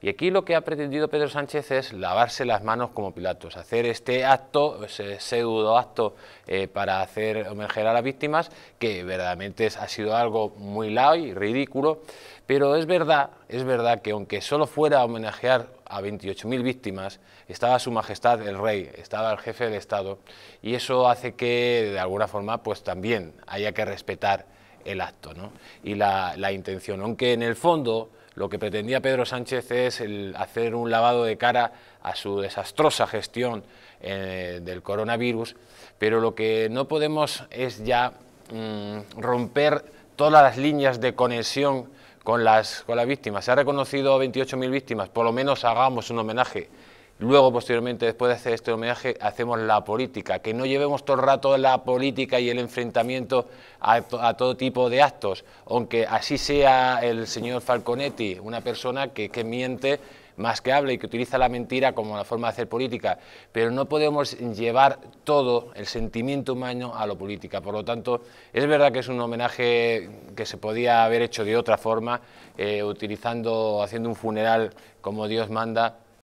Y aquí lo que ha pretendido Pedro Sánchez es lavarse las manos como Pilatos, hacer este acto, ese pseudo acto eh, para hacer homenajear a las víctimas, que verdaderamente ha sido algo muy lao y ridículo, pero es verdad, es verdad que aunque solo fuera a homenajear a 28.000 víctimas, estaba su majestad el rey, estaba el jefe del Estado, y eso hace que de alguna forma pues también haya que respetar el acto ¿no? y la, la, intención, aunque en el fondo lo que pretendía Pedro Sánchez es el hacer un lavado de cara a su desastrosa gestión eh, del coronavirus, pero lo que no podemos es ya mm, romper todas las líneas de conexión con las, con las víctimas. Se ha reconocido 28.000 víctimas, por lo menos hagamos un homenaje Luego, posteriormente, después de hacer este homenaje, hacemos la política, que no llevemos todo el rato la política y el enfrentamiento a, todo tipo de actos, aunque así sea el señor Falconetti, una persona que, miente más que habla y que utiliza la mentira como la forma de hacer política, pero no podemos llevar todo el sentimiento humano a lo política. Por lo tanto, es verdad que es un homenaje que se podía haber hecho de otra forma, eh, utilizando, haciendo un funeral como Dios manda,